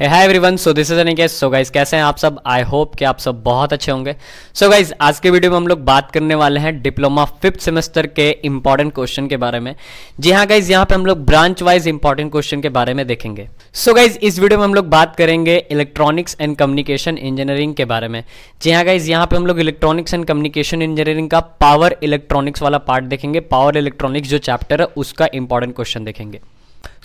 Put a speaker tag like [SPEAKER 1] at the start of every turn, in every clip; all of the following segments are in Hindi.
[SPEAKER 1] hey hi everyone so this is guest so guys कैसे हैं आप सब आई होप कि आप सब बहुत अच्छे होंगे सो so गाइज आज के वीडियो में हम लोग बात करने वाले हैं डिप्लोमा फिफ्थ सेमेस्टर के इंपॉर्टेंट क्वेश्चन के बारे में जी हाँ गाइज यहाँ पे हम लोग ब्रांच वाइज इंपॉर्टेंट क्वेश्चन के बारे में देखेंगे सो so गाइज इस वीडियो में हम लोग बात करेंगे इलेक्ट्रॉनिक्स एंड कम्युनिकेशन इंजीनियरिंग के बारे में जी हाँ गाइज यहाँ पे हम लोग इलेक्ट्रॉनिक्स एंड कम्युनिकेशन इंजीनियरिंग का पावर इलेक्ट्रॉनिक्स वाला पार्ट देखेंगे पावर इलेक्ट्रॉनिक्स जो चैप्टर है उसका इंपॉर्टेंट क्वेश्चन देखेंगे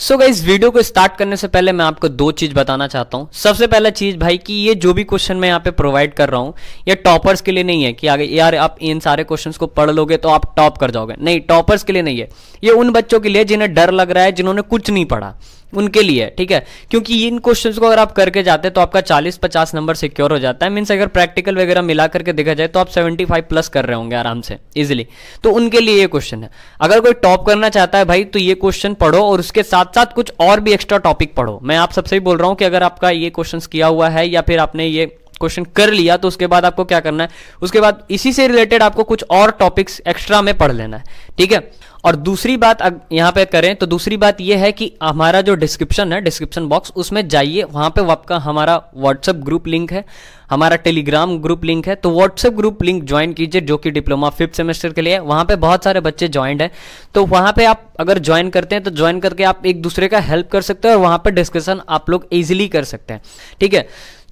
[SPEAKER 1] सो so इस वीडियो को स्टार्ट करने से पहले मैं आपको दो चीज बताना चाहता हूं सबसे पहला चीज भाई कि ये जो भी क्वेश्चन मैं यहाँ पे प्रोवाइड कर रहा हूं ये टॉपर्स के लिए नहीं है कि आगे यार आप इन सारे क्वेश्चंस को पढ़ लोगे तो आप टॉप कर जाओगे नहीं टॉपर्स के लिए नहीं है ये उन बच्चों के लिए जिन्हें डर लग रहा है जिन्होंने कुछ नहीं पढ़ा उनके लिए ठीक है क्योंकि इन क्वेश्चंस को अगर आप करके जाते हैं तो आपका 40-50 नंबर सिक्योर हो जाता है मीन्स अगर प्रैक्टिकल वगैरह मिला करके देखा जाए तो आप 75 प्लस कर रहे होंगे आराम से इजिली तो उनके लिए ये क्वेश्चन है अगर कोई टॉप करना चाहता है भाई तो ये क्वेश्चन पढ़ो और उसके साथ साथ साथ कुछ और भी एक्स्ट्रा टॉपिक पढ़ो मैं आप सबसे भी बोल रहा हूँ कि अगर आपका ये क्वेश्चन किया हुआ है या फिर आपने ये क्वेश्चन कर लिया तो उसके बाद आपको क्या करना है उसके बाद इसी से रिलेटेड आपको कुछ और टॉपिक्स एक्स्ट्रा में पढ़ लेना है ठीक है और दूसरी बात यहाँ पे करें तो दूसरी बात यह है कि हमारा जो डिस्क्रिप्शन है डिस्क्रिप्शन बॉक्स उसमें जाइए वहां पे आपका हमारा व्हाट्सएप ग्रुप लिंक है हमारा टेलीग्राम ग्रुप लिंक है तो व्हाट्सएप ग्रुप लिंक ज्वाइन कीजिए जो कि डिप्लोमा फिफ्थ सेमेस्टर के लिए है वहां पे बहुत सारे बच्चे ज्वाइंट हैं तो वहां पे आप अगर ज्वाइन करते हैं तो ज्वाइन करके आप एक दूसरे का हेल्प कर सकते हैं और वहां पर डिस्कशन आप लोग ईजिली कर सकते हैं ठीक है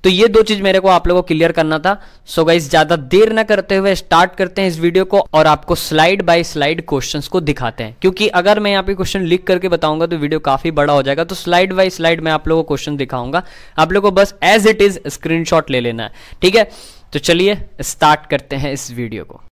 [SPEAKER 1] तो ये दो चीज मेरे को आप लोगों को क्लियर करना था सो गाइज ज्यादा देर ना करते हुए स्टार्ट करते हैं इस वीडियो को और आपको स्लाइड बाय स्लाइड क्वेश्चन को दिखाते हैं क्योंकि अगर मैं यहाँ पे क्वेश्चन लिख करके बताऊंगा तो वीडियो काफी बड़ा हो जाएगा तो स्लाइड बाय स्लाइड मैं आप लोगों को क्वेश्चन दिखाऊंगा आप लोगों को बस एज इट इज स्क्रीनशॉट ले लेना है ठीक है तो चलिए स्टार्ट करते हैं इस वीडियो को